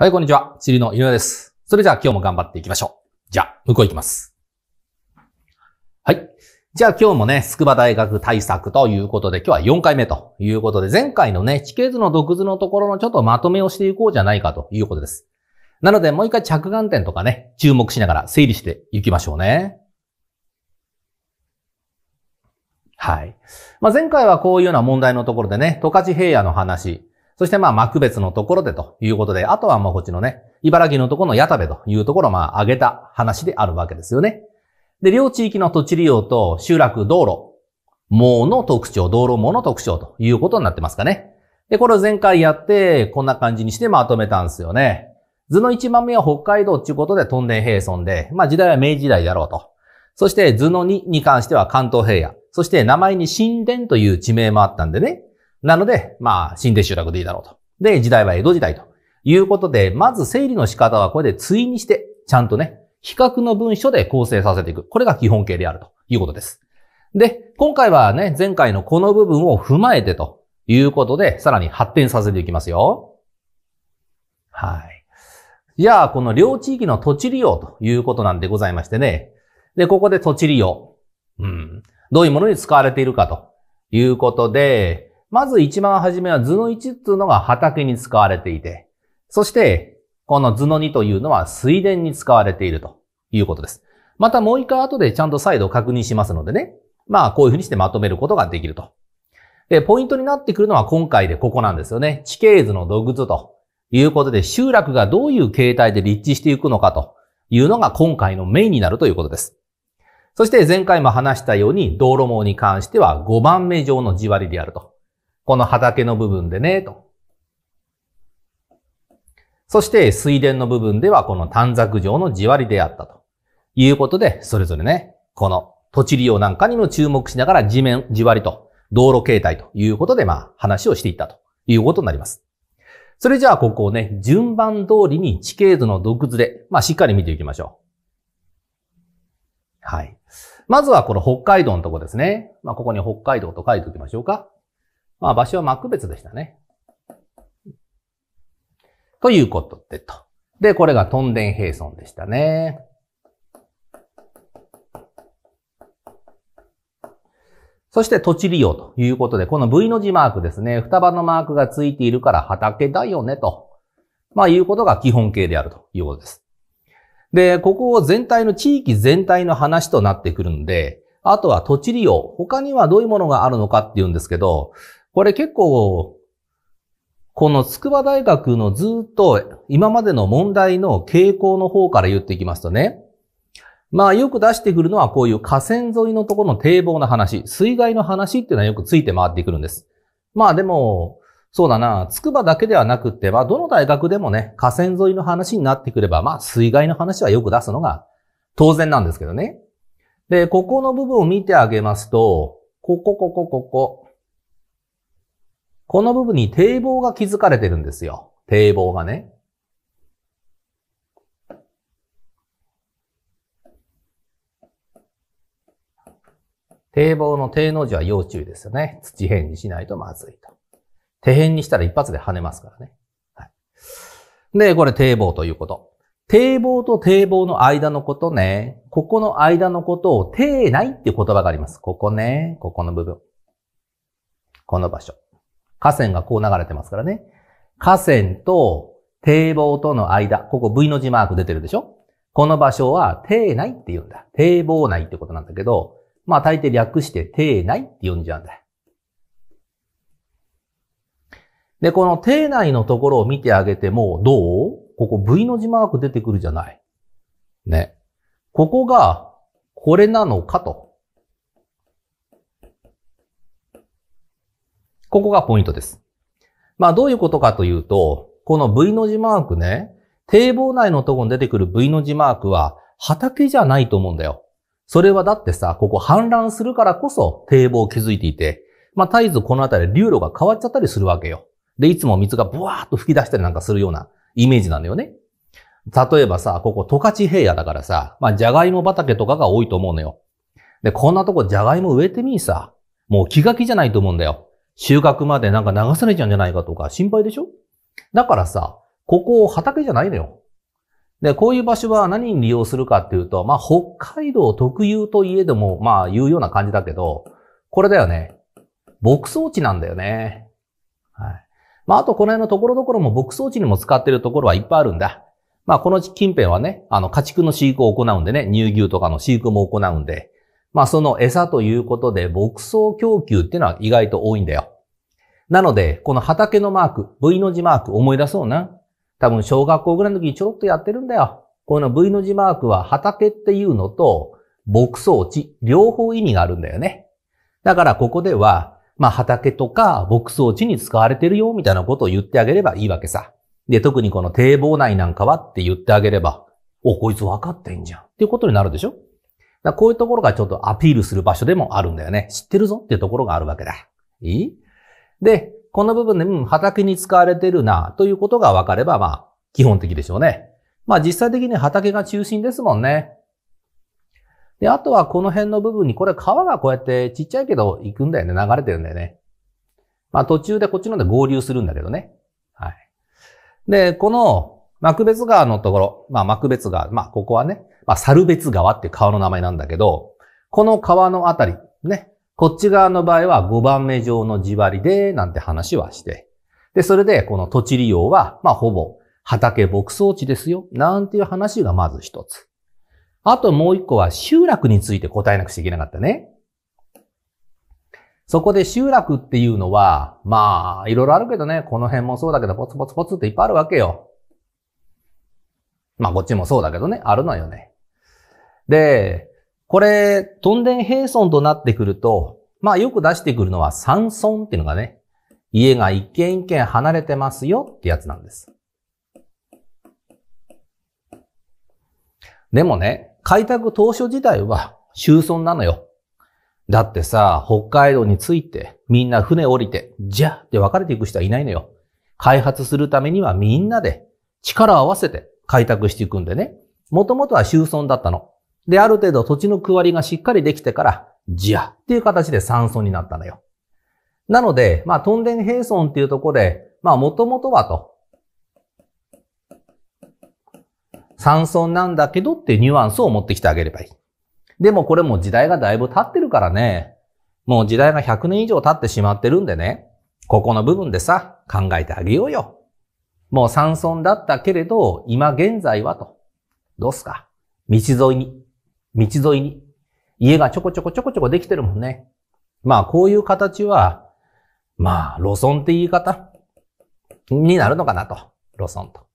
はい、こんにちは。地りの井上です。それじゃあ今日も頑張っていきましょう。じゃあ、向こう行きます。はい。じゃあ今日もね、筑波大学対策ということで、今日は4回目ということで、前回のね、地形図の独図のところのちょっとまとめをしていこうじゃないかということです。なので、もう一回着眼点とかね、注目しながら整理していきましょうね。はい。まあ、前回はこういうような問題のところでね、十勝平野の話、そしてまあ、幕別のところでということで、あとはまあ、こっちのね、茨城のところの矢田部というところまあ、挙げた話であるわけですよね。で、両地域の土地利用と集落、道路、網の特徴、道路網の特徴ということになってますかね。で、これを前回やって、こんな感じにしてまとめたんですよね。図の1番目は北海道っていうことでトンネ平村で、まあ時代は明治時代だろうと。そして図の2に関しては関東平野。そして名前に神殿という地名もあったんでね。なので、まあ、新殿集落でいいだろうと。で、時代は江戸時代ということで、まず整理の仕方はこれで対にして、ちゃんとね、比較の文書で構成させていく。これが基本形であるということです。で、今回はね、前回のこの部分を踏まえてということで、さらに発展させていきますよ。はい。じゃあ、この両地域の土地利用ということなんでございましてね。で、ここで土地利用。うん。どういうものに使われているかということで、まず一番初めは図の1っていうのが畑に使われていて、そして、この図の2というのは水田に使われているということです。またもう一回後でちゃんと再度確認しますのでね。まあ、こういうふうにしてまとめることができると。で、ポイントになってくるのは今回でここなんですよね。地形図の土偶図ということで、集落がどういう形態で立地していくのかというのが今回のメインになるということです。そして前回も話したように、道路網に関しては5番目上の地割りであると。この畑の部分でね、と。そして水田の部分ではこの短冊状の地割りであったということで、それぞれね、この土地利用なんかにも注目しながら地面、地割りと道路形態ということで、まあ話をしていったということになります。それじゃあここをね、順番通りに地形図の独窟で、まあしっかり見ていきましょう。はい。まずはこの北海道のとこですね。まあここに北海道と書いておきましょうか。まあ場所は幕別でしたね。ということでと。で、これがトンデン平村でしたね。そして土地利用ということで、この V の字マークですね。双葉のマークがついているから畑だよねと。まあいうことが基本形であるということです。で、ここを全体の地域全体の話となってくるんで、あとは土地利用。他にはどういうものがあるのかっていうんですけど、これ結構、この筑波大学のずっと今までの問題の傾向の方から言っていきますとね、まあよく出してくるのはこういう河川沿いのところの堤防の話、水害の話っていうのはよくついて回ってくるんです。まあでも、そうだな、筑波だけではなくて、まあどの大学でもね、河川沿いの話になってくれば、まあ水害の話はよく出すのが当然なんですけどね。で、ここの部分を見てあげますと、ここ、ここ、ここ、この部分に堤防が築かれてるんですよ。堤防がね。堤防の堤の字は要注意ですよね。土辺にしないとまずいと。手辺にしたら一発で跳ねますからね。はい。で、これ堤防ということ。堤防と堤防の間のことね。ここの間のことを堤内っていう言葉があります。ここね。ここの部分。この場所。河川がこう流れてますからね。河川と堤防との間、ここ V の字マーク出てるでしょこの場所は堤内って言うんだ。堤防内ってことなんだけど、まあ大抵略して堤内って呼んじゃうんだ。で、この堤内のところを見てあげても、どうここ V の字マーク出てくるじゃない。ね。ここが、これなのかと。ここがポイントです。まあどういうことかというと、この V の字マークね、堤防内のとこに出てくる V の字マークは畑じゃないと思うんだよ。それはだってさ、ここ氾濫するからこそ堤防を築いていて、まあ絶えずこの辺り流路が変わっちゃったりするわけよ。で、いつも水がブワーッと吹き出したりなんかするようなイメージなんだよね。例えばさ、ここ十勝平野だからさ、まあじゃがいも畑とかが多いと思うのよ。で、こんなとこじゃがいも植えてみーさ。もう気が気じゃないと思うんだよ。収穫までなんか流されちゃうんじゃないかとか心配でしょだからさ、ここ畑じゃないのよ。で、こういう場所は何に利用するかっていうと、まあ、北海道特有といえども、まあ、言うような感じだけど、これだよね。牧草地なんだよね。はい。まあ、あとこの辺のところどころも牧草地にも使ってるところはいっぱいあるんだ。まあ、この近辺はね、あの、家畜の飼育を行うんでね、乳牛とかの飼育も行うんで、まあその餌ということで牧草供給っていうのは意外と多いんだよ。なので、この畑のマーク、V の字マーク思い出そうな。多分小学校ぐらいの時にちょろっとやってるんだよ。この V の字マークは畑っていうのと牧草地、両方意味があるんだよね。だからここでは、まあ畑とか牧草地に使われてるよみたいなことを言ってあげればいいわけさ。で、特にこの堤防内なんかはって言ってあげれば、お、こいつ分かってんじゃんっていうことになるでしょだこういうところがちょっとアピールする場所でもあるんだよね。知ってるぞっていうところがあるわけだ。いいで、この部分で、うん、畑に使われてるな、ということが分かれば、まあ、基本的でしょうね。まあ、実際的に畑が中心ですもんね。で、あとはこの辺の部分に、これ川がこうやってちっちゃいけど行くんだよね。流れてるんだよね。まあ、途中でこっちので合流するんだけどね。はい。で、この、幕別川のところ、まあ、幕別川、まあ、ここはね、まあ、猿別川っていう川の名前なんだけど、この川のあたり、ね、こっち側の場合は5番目上の地割りで、なんて話はして。で、それで、この土地利用は、まあ、ほぼ畑牧草地ですよ、なんていう話がまず一つ。あともう一個は集落について答えなくちゃいけなかったね。そこで集落っていうのは、まあ、いろいろあるけどね、この辺もそうだけど、ポツポツポツっていっぱいあるわけよ。まあ、こっちもそうだけどね、あるのよね。で、これ、トンデン平村となってくると、まあよく出してくるのは山村っていうのがね、家が一軒一軒離れてますよってやつなんです。でもね、開拓当初自体は終村なのよ。だってさ、北海道に着いて、みんな船降りて、じゃって別れていく人はいないのよ。開発するためにはみんなで力を合わせて開拓していくんでね。もともとは終村だったの。で、ある程度土地の区割りがしっかりできてから、ジやっていう形で山村になったのよ。なので、まあ、トンデン平村っていうところで、まあ、もともとはと、山村なんだけどっていうニュアンスを持ってきてあげればいい。でもこれも時代がだいぶ経ってるからね、もう時代が100年以上経ってしまってるんでね、ここの部分でさ、考えてあげようよ。もう山村だったけれど、今現在はと。どうすか道沿いに道沿いに、家がちょこちょこちょこちょこできてるもんね。まあ、こういう形は、まあ、路村って言い方になるのかなと。路村と。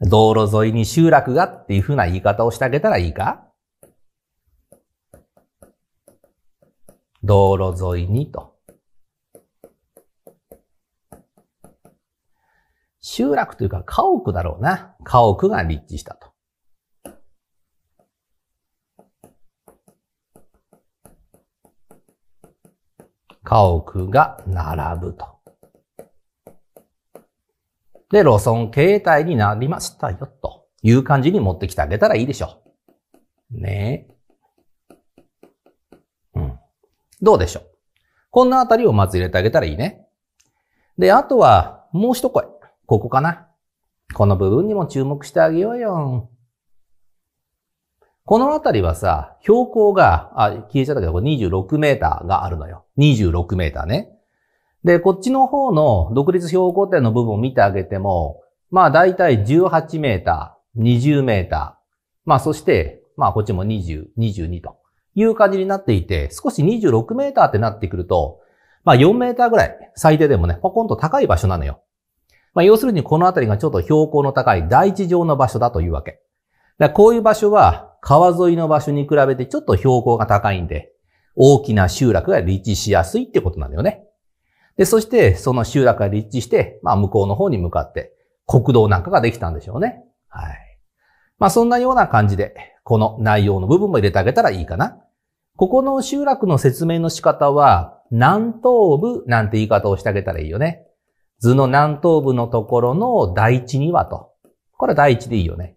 道路沿いに集落がっていうふうな言い方をしてあげたらいいか道路沿いにと。集落というか家屋だろうな。家屋が立地したと。家屋が並ぶと。で、路村形態になりましたよ、という感じに持ってきてあげたらいいでしょう。ねうん。どうでしょう。こんなあたりをまず入れてあげたらいいね。で、あとは、もう一声。ここかな。この部分にも注目してあげようよ。この辺りはさ、標高が、あ、消えちゃったけど、26メーターがあるのよ。26メーターね。で、こっちの方の独立標高点の部分を見てあげても、まあだいたい18メーター、20メーター、まあそして、まあこっちも20、22という感じになっていて、少し26メーターってなってくると、まあ4メーターぐらい、最低でもね、ポコンと高い場所なのよ。まあ要するにこの辺りがちょっと標高の高い第一上の場所だというわけ。こういう場所は川沿いの場所に比べてちょっと標高が高いんで、大きな集落が立地しやすいってことなんだよね。で、そして、その集落が立地して、まあ、向こうの方に向かって、国道なんかができたんでしょうね。はい。まあ、そんなような感じで、この内容の部分も入れてあげたらいいかな。ここの集落の説明の仕方は、南東部なんて言い方をしてあげたらいいよね。図の南東部のところの第一にはと。これは第一でいいよね。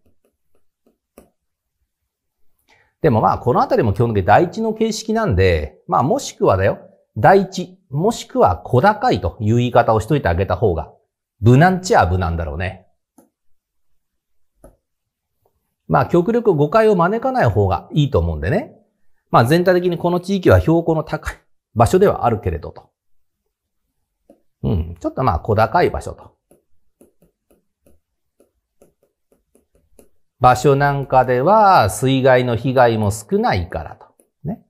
でもまあ、このあたりも基本的に第一の形式なんで、まあ、もしくはだよ、第一、もしくは小高いという言い方をしといてあげた方が、無難っちゃ無難だろうね。まあ、極力誤解を招かない方がいいと思うんでね。まあ、全体的にこの地域は標高の高い場所ではあるけれどと。うん、ちょっとまあ、小高い場所と。場所なんかでは水害の被害も少ないからと。ね。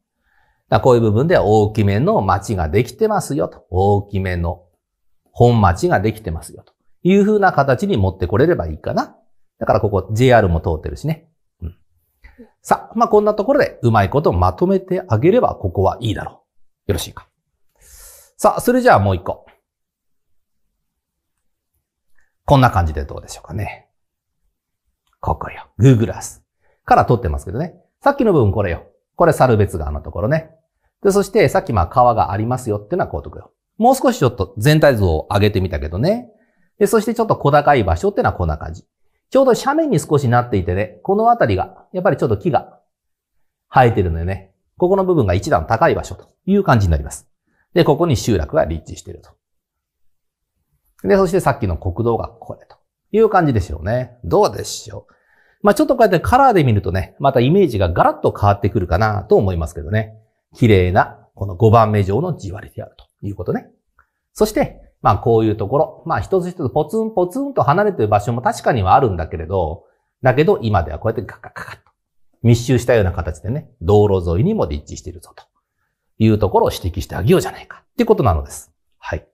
こういう部分では大きめの町ができてますよと。大きめの本町ができてますよと。いうふうな形に持ってこれればいいかな。だからここ JR も通ってるしね。うん、さあ、まあ、こんなところでうまいことまとめてあげればここはいいだろう。よろしいか。さあ、それじゃあもう一個。こんな感じでどうでしょうかね。ここよ。Google Earth から取ってますけどね。さっきの部分これよ。これサルベツ川のところね。で、そしてさっきまあ川がありますよっていうのはこうとくよ。もう少しちょっと全体像を上げてみたけどね。で、そしてちょっと小高い場所っていうのはこんな感じ。ちょうど斜面に少しなっていてね、この辺りが、やっぱりちょっと木が生えてるのでね、ここの部分が一段高い場所という感じになります。で、ここに集落が立地していると。で、そしてさっきの国道がこれと。いう感じでしょうね。どうでしょう。まあ、ちょっとこうやってカラーで見るとね、またイメージがガラッと変わってくるかなと思いますけどね。綺麗な、この5番目上の地割りであるということね。そして、まあこういうところ、まあ一つ一つポツンポツンと離れてる場所も確かにはあるんだけれど、だけど今ではこうやってガッガッガッと密集したような形でね、道路沿いにも立地しているぞというところを指摘してあげようじゃないかっていうことなのです。はい。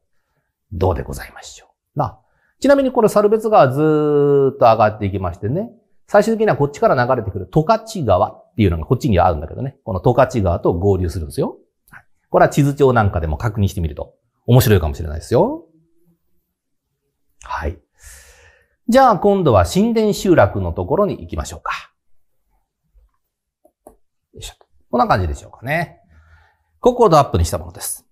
どうでございましょう。な、ちなみにこのサルベツ川ずーっと上がっていきましてね、最終的にはこっちから流れてくる十勝川っていうのがこっちにあるんだけどね、この十勝川と合流するんですよ。これは地図帳なんかでも確認してみると面白いかもしれないですよ。はい。じゃあ今度は神殿集落のところに行きましょうか。よいしょ。こんな感じでしょうかね。ここをドアップにしたものです。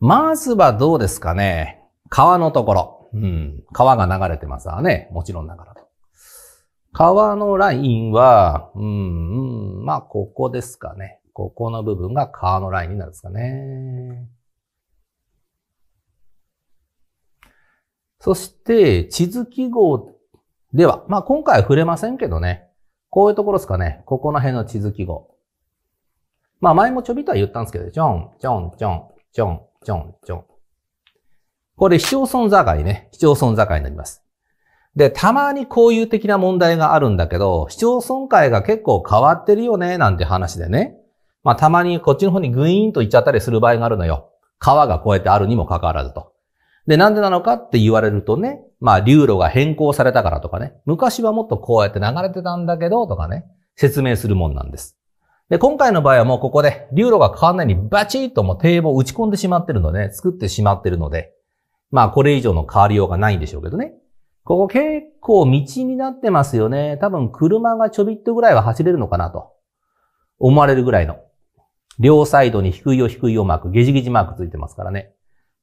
まずはどうですかね。川のところ。うん。川が流れてますわね。もちろんだから。川のラインは、うん、うん、まあ、ここですかね。ここの部分が川のラインになるんですかね。そして、地図記号では、まあ、今回は触れませんけどね。こういうところですかね。ここの辺の地図記号。まあ、前もちょびっとは言ったんですけど、ちょん、ちょん、ちょん、ちょん、ちょん、ちょん。これ、市町村境ね。市町村境になります。で、たまにこういう的な問題があるんだけど、市町村会が結構変わってるよね、なんて話でね。まあ、たまにこっちの方にグイーンと行っちゃったりする場合があるのよ。川がこうやってあるにもかかわらずと。で、なんでなのかって言われるとね、まあ、流路が変更されたからとかね、昔はもっとこうやって流れてたんだけど、とかね、説明するもんなんです。で、今回の場合はもうここで、流路が変わらないにバチッともう堤防を打ち込んでしまってるので、作ってしまってるので、まあこれ以上の変わりようがないんでしょうけどね。ここ結構道になってますよね。多分車がちょびっとぐらいは走れるのかなと思われるぐらいの。両サイドに低いよ低いよマーク、ゲジゲジマークついてますからね。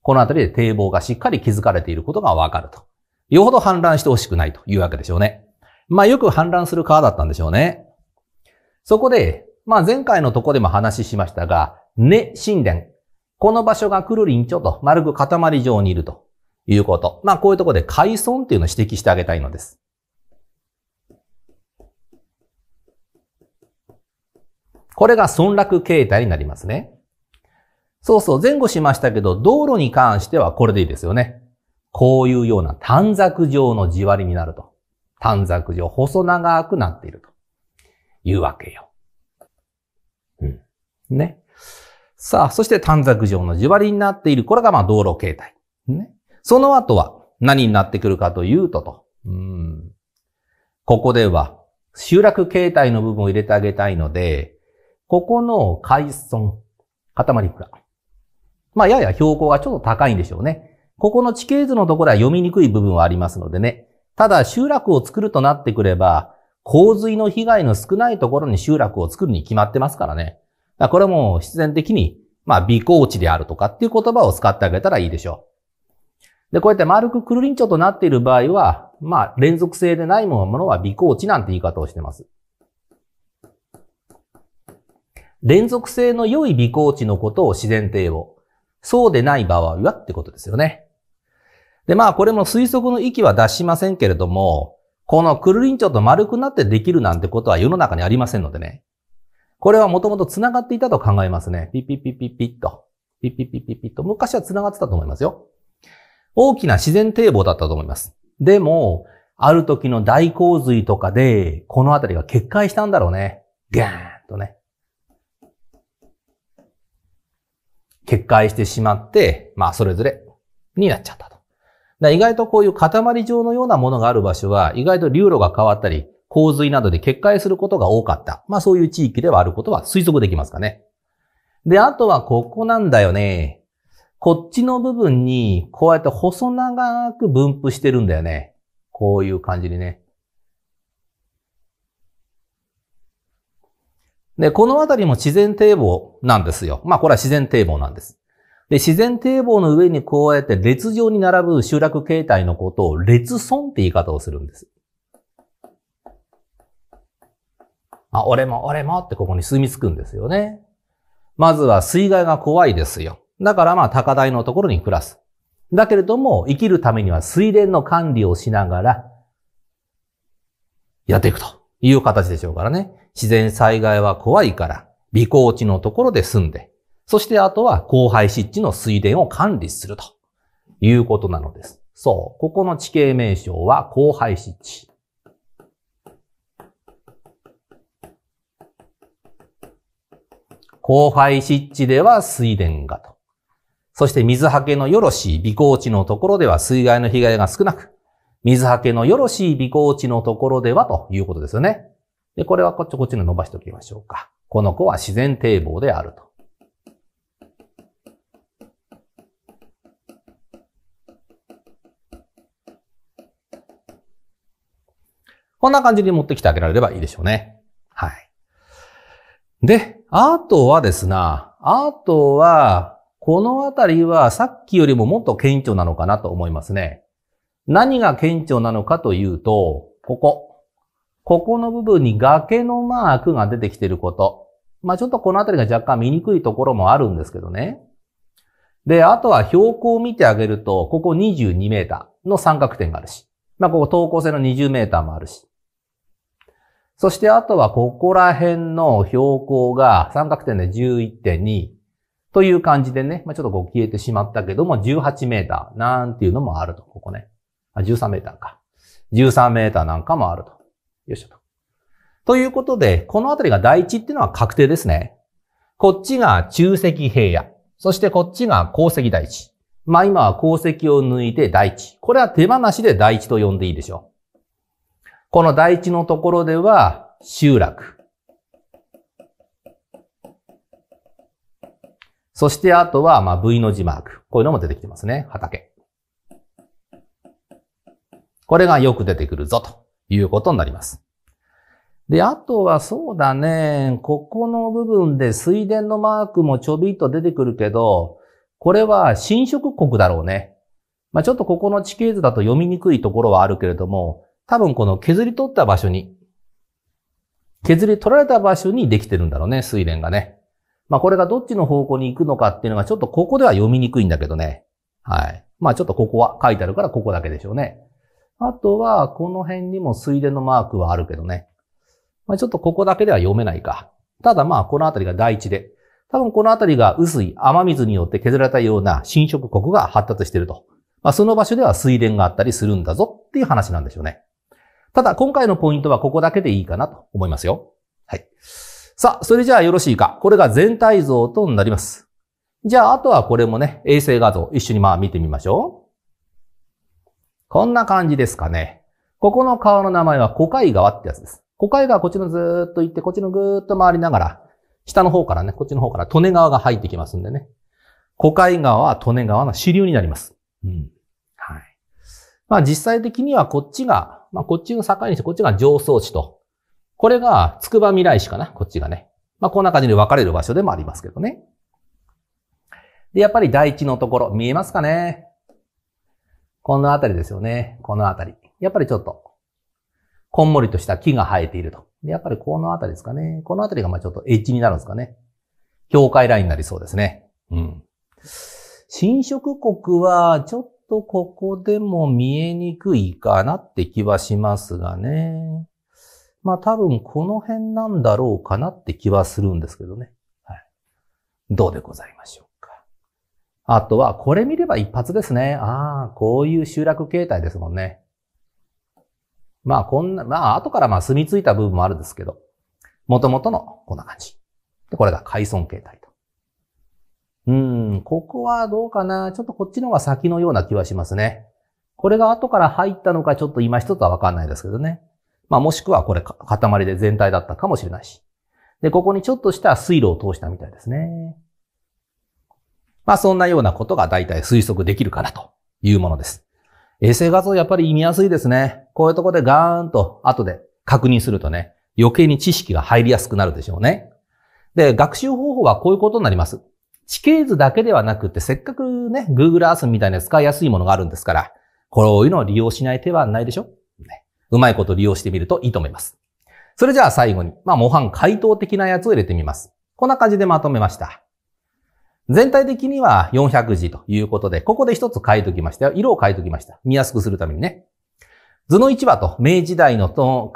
このあたりで堤防がしっかり築かれていることがわかると。よほど氾濫してほしくないというわけでしょうね。まあよく氾濫する川だったんでしょうね。そこで、まあ前回のとこでも話ししましたが、根神殿。この場所がくるりんちょと丸く塊状にいるということ。まあこういうところで海損っていうのを指摘してあげたいのです。これが損落形態になりますね。そうそう、前後しましたけど、道路に関してはこれでいいですよね。こういうような短冊状の地割りになると。短冊状、細長くなっているというわけよ。うん。ね。さあ、そして短冊状の地割りになっている。これがまあ道路形態。ね。その後は何になってくるかというとと。うん。ここでは集落形態の部分を入れてあげたいので、ここの海村、塊くら。まあ、やや標高がちょっと高いんでしょうね。ここの地形図のところは読みにくい部分はありますのでね。ただ、集落を作るとなってくれば、洪水の被害の少ないところに集落を作るに決まってますからね。これはもう必然的に、まあ、微光値であるとかっていう言葉を使ってあげたらいいでしょう。で、こうやって丸くくるりんちょとなっている場合は、まあ、連続性でないものは微光値なんて言い方をしてます。連続性の良い微光値のことを自然定を。そうでない場合はってことですよね。で、まあ、これも推測の域は出しませんけれども、このくるりんちょと丸くなってできるなんてことは世の中にありませんのでね。これはもともと繋がっていたと考えますね。ピピピピピッと。ピピピピピッと。昔は繋がってたと思いますよ。大きな自然堤防だったと思います。でも、ある時の大洪水とかで、この辺りが決壊したんだろうね。ガーンとね。決壊してしまって、まあそれぞれになっちゃったと。意外とこういう塊状のようなものがある場所は、意外と流路が変わったり、洪水などで決壊することが多かった。まあそういう地域ではあることは推測できますかね。で、あとはここなんだよね。こっちの部分に、こうやって細長く分布してるんだよね。こういう感じにね。で、この辺りも自然堤防なんですよ。まあこれは自然堤防なんです。で、自然堤防の上にこうやって列状に並ぶ集落形態のことを列村って言い方をするんです。あ、俺も俺もってここに住み着くんですよね。まずは水害が怖いですよ。だからまあ高台のところに暮らす。だけれども、生きるためには水田の管理をしながら、やっていくという形でしょうからね。自然災害は怖いから、微耕地のところで住んで、そしてあとは荒廃湿地の水田を管理するということなのです。そう。ここの地形名称は荒廃湿地。荒廃湿地では水田がと。そして水はけのよろしい微耕地のところでは水害の被害が少なく、水はけのよろしい微耕地のところではということですよね。で、これはこっちこっちに伸ばしておきましょうか。この子は自然堤防であると。こんな感じに持ってきてあげられればいいでしょうね。はい。で、あとはですな、あとは、このあたりはさっきよりももっと顕著なのかなと思いますね。何が顕著なのかというと、ここ。ここの部分に崖のマークが出てきていること。まあ、ちょっとこのあたりが若干見にくいところもあるんですけどね。で、あとは標高を見てあげると、ここ22メーターの三角点があるし。まあ、ここ等高線の20メーターもあるし。そしてあとはここら辺の標高が三角点で11.2という感じでね、まあ、ちょっとこう消えてしまったけども、18メーターなんていうのもあると、ここね。あ、13メーターか。13メーターなんかもあると。よいしょと。ということで、この辺りが第一っていうのは確定ですね。こっちが中石平野。そしてこっちが鉱石第一。まあ今は鉱石を抜いて第一。これは手放しで第一と呼んでいいでしょう。この台地のところでは集落。そしてあとは、まあ、V の字マーク。こういうのも出てきてますね。畑。これがよく出てくるぞということになります。で、あとはそうだね、ここの部分で水田のマークもちょびっと出てくるけど、これは侵食国だろうね。まあ、ちょっとここの地形図だと読みにくいところはあるけれども、多分この削り取った場所に、削り取られた場所にできてるんだろうね、水蓮がね。まあこれがどっちの方向に行くのかっていうのがちょっとここでは読みにくいんだけどね。はい。まあちょっとここは書いてあるからここだけでしょうね。あとは、この辺にも水田のマークはあるけどね。まあちょっとここだけでは読めないか。ただまあこの辺りが第一で。多分この辺りが薄い雨水によって削られたような侵食国が発達してると。まあその場所では水田があったりするんだぞっていう話なんでしょうね。ただ、今回のポイントはここだけでいいかなと思いますよ。はい。さあ、それじゃあよろしいか。これが全体像となります。じゃあ、あとはこれもね、衛星画像、一緒にまあ見てみましょう。こんな感じですかね。ここの川の名前は古海川ってやつです。古海川こっちのずーっと行って、こっちのぐーっと回りながら、下の方からね、こっちの方から利根川が入ってきますんでね。古海川は利根川の支流になります。うん。はい。まあ実際的にはこっちがまあ、こっちの境にして、こっちが上層市と。これが、つくば未来市かな、こっちがね。まあ、こんな感じで分かれる場所でもありますけどね。で、やっぱり第一のところ、見えますかねこの辺りですよね。この辺り。やっぱりちょっと、こんもりとした木が生えていると。で、やっぱりこの辺りですかね。この辺りがまあちょっとエッジになるんですかね。境界ラインになりそうですね。うん。新植国はちょっとここでも見えにくいかなって気はしますがね。まあ多分この辺なんだろうかなって気はするんですけどね。はい。どうでございましょうか。あとはこれ見れば一発ですね。ああ、こういう集落形態ですもんね。まあこんな、まあ後からまあ住み着いた部分もあるんですけど、元々のこんな感じ。で、これが海村形態。うん、ここはどうかな。ちょっとこっちの方が先のような気はしますね。これが後から入ったのかちょっと今一つはわかんないですけどね。まあもしくはこれ塊で全体だったかもしれないし。で、ここにちょっとした水路を通したみたいですね。まあそんなようなことが大体推測できるかなというものです。衛星画像やっぱり見やすいですね。こういうとこでガーンと後で確認するとね、余計に知識が入りやすくなるでしょうね。で、学習方法はこういうことになります。地形図だけではなくて、せっかくね、Google Earth みたいな使いやすいものがあるんですから、こういうのを利用しない手はないでしょ、うまいこと利用してみるといいと思います。それじゃあ最後に、まあ模範回答的なやつを入れてみます。こんな感じでまとめました。全体的には400字ということで、ここで一つ書いときましたよ。色を書いときました。見やすくするためにね。図の1話と明治時代の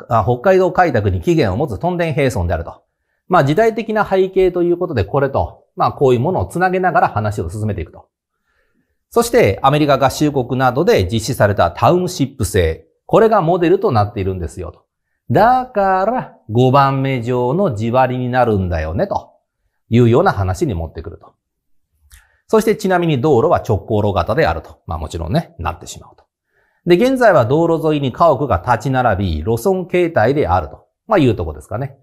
北海道開拓に起源を持つトンデン平村であると。まあ時代的な背景ということでこれと、まあこういうものをつなげながら話を進めていくと。そしてアメリカ合衆国などで実施されたタウンシップ制。これがモデルとなっているんですよと。だから5番目上の地割りになるんだよねというような話に持ってくると。そしてちなみに道路は直行路型であると。まあもちろんね、なってしまうと。で、現在は道路沿いに家屋が立ち並び、路村形態であると。まあいうとこですかね。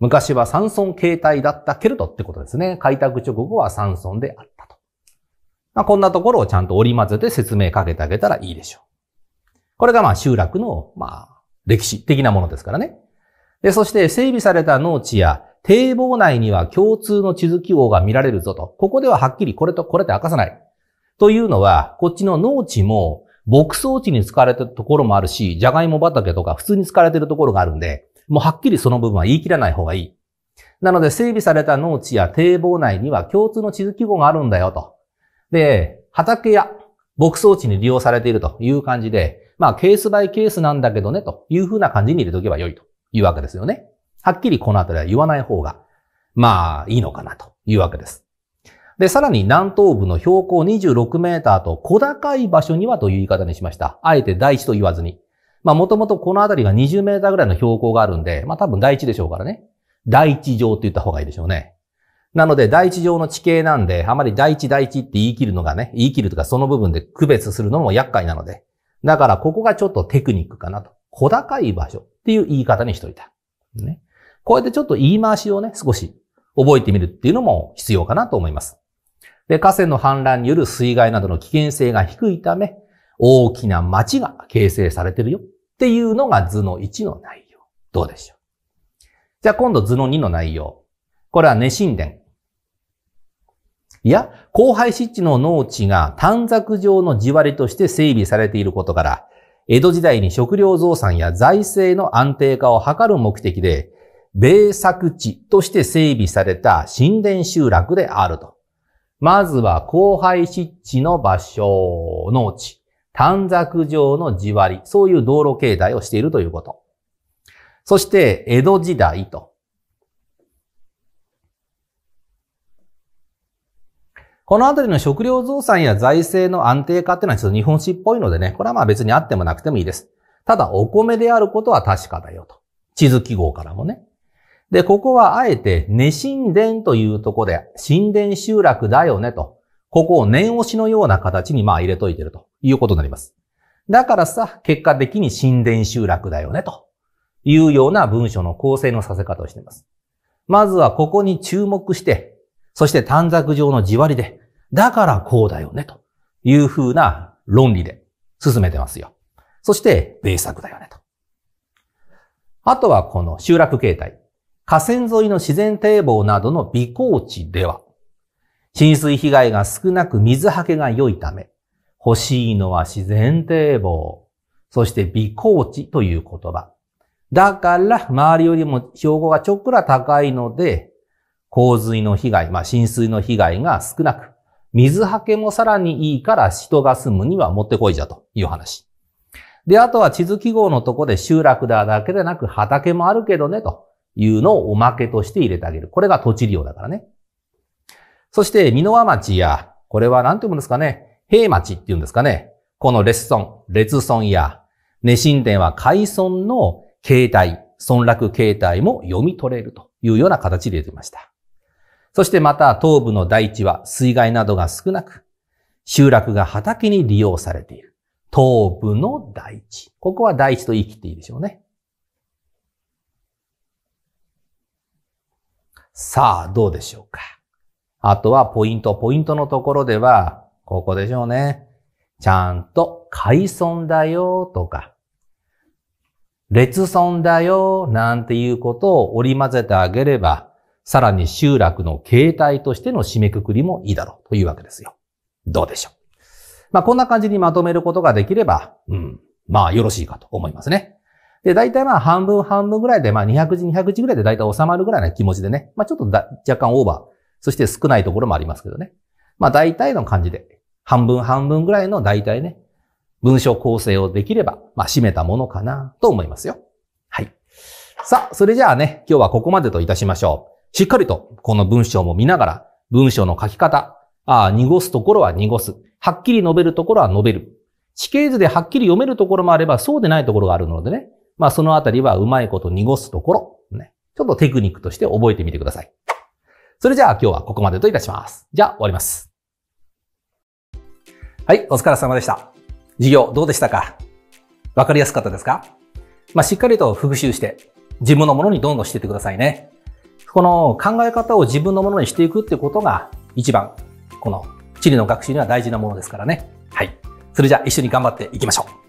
昔は山村形態だったけれどってことですね。開拓直後は山村であったと。まあ、こんなところをちゃんと織り交ぜて説明かけてあげたらいいでしょう。これがまあ集落のまあ歴史的なものですからね。で、そして整備された農地や堤防内には共通の地図記号が見られるぞと。ここでははっきりこれとこれって明かさない。というのは、こっちの農地も牧草地に使われてるところもあるし、じゃがいも畑とか普通に使われてるところがあるんで、もうはっきりその部分は言い切らない方がいい。なので、整備された農地や堤防内には共通の地図記号があるんだよと。で、畑や牧草地に利用されているという感じで、まあ、ケースバイケースなんだけどね、というふうな感じに入れとけば良いというわけですよね。はっきりこのあたりは言わない方が、まあ、いいのかなというわけです。で、さらに南東部の標高26メーターと小高い場所にはという言い方にしました。あえて第一と言わずに。まあもともとこの辺りが20メーターぐらいの標高があるんで、まあ多分第一でしょうからね。第一上って言った方がいいでしょうね。なので、第一上の地形なんで、あまり第一第一って言い切るのがね、言い切るとかその部分で区別するのも厄介なので。だから、ここがちょっとテクニックかなと。小高い場所っていう言い方にしといた。ね。こうやってちょっと言い回しをね、少し覚えてみるっていうのも必要かなと思います。で、河川の氾濫による水害などの危険性が低いため、大きな町が形成されてるよっていうのが図の1の内容。どうでしょうじゃあ今度図の2の内容。これは根神殿。いや、荒廃湿地の農地が短冊状の地割りとして整備されていることから、江戸時代に食料増産や財政の安定化を図る目的で、米作地として整備された神殿集落であると。まずは荒廃湿地の場所、農地。短冊状の地割り、そういう道路形態をしているということ。そして、江戸時代と。このあたりの食料増産や財政の安定化っていうのはちょっと日本史っぽいのでね、これはまあ別にあってもなくてもいいです。ただ、お米であることは確かだよと。地図記号からもね。で、ここはあえて、寝神殿というところで、神殿集落だよねと。ここを念押しのような形にまあ入れといてるということになります。だからさ、結果的に神殿集落だよね、というような文章の構成のさせ方をしています。まずはここに注目して、そして短冊上の地割りで、だからこうだよね、というふうな論理で進めてますよ。そして、米作だよね、と。あとはこの集落形態。河川沿いの自然堤防などの微高地では、浸水被害が少なく水はけが良いため、欲しいのは自然堤防、そして微高地という言葉。だから、周りよりも標高がちょっくら高いので、洪水の被害、まあ浸水の被害が少なく、水はけもさらにいいから人が住むにはもってこいじゃという話。で、あとは地図記号のとこで集落だだけでなく畑もあるけどねというのをおまけとして入れてあげる。これが土地利用だからね。そして、箕輪町や、これは何て言うんですかね、平町って言うんですかね。この列村、列村や、寝神殿は海村の形態、村落形態も読み取れるというような形で出てました。そしてまた東部の大地は水害などが少なく、集落が畑に利用されている。東部の大地。ここは大地と言い切っていいでしょうね。さあ、どうでしょうか。あとはポイント、ポイントのところでは、ここでしょうね。ちゃんと、海損だよとか、列損だよなんていうことを織り交ぜてあげれば、さらに集落の形態としての締めくくりもいいだろうというわけですよ。どうでしょう。まあ、こんな感じにまとめることができれば、うん、まあ、よろしいかと思いますね。で、大体まあ、半分半分ぐらいで、まあ、200字200字ぐらいで大体収まるぐらいな気持ちでね、まあ、ちょっと若干オーバー。そして少ないところもありますけどね。まあ大体の感じで、半分半分ぐらいの大体ね、文章構成をできれば、まあ締めたものかなと思いますよ。はい。さあ、それじゃあね、今日はここまでといたしましょう。しっかりとこの文章も見ながら、文章の書き方、ああ、濁すところは濁す。はっきり述べるところは述べる。地形図ではっきり読めるところもあれば、そうでないところがあるのでね。まあそのあたりはうまいこと濁すところ、ね。ちょっとテクニックとして覚えてみてください。それじゃあ今日はここまでといたします。じゃあ終わります。はい、お疲れ様でした。授業どうでしたかわかりやすかったですかまあ、しっかりと復習して、自分のものにどんどんしていってくださいね。この考え方を自分のものにしていくっていうことが一番、この地理の学習には大事なものですからね。はい。それじゃあ一緒に頑張っていきましょう。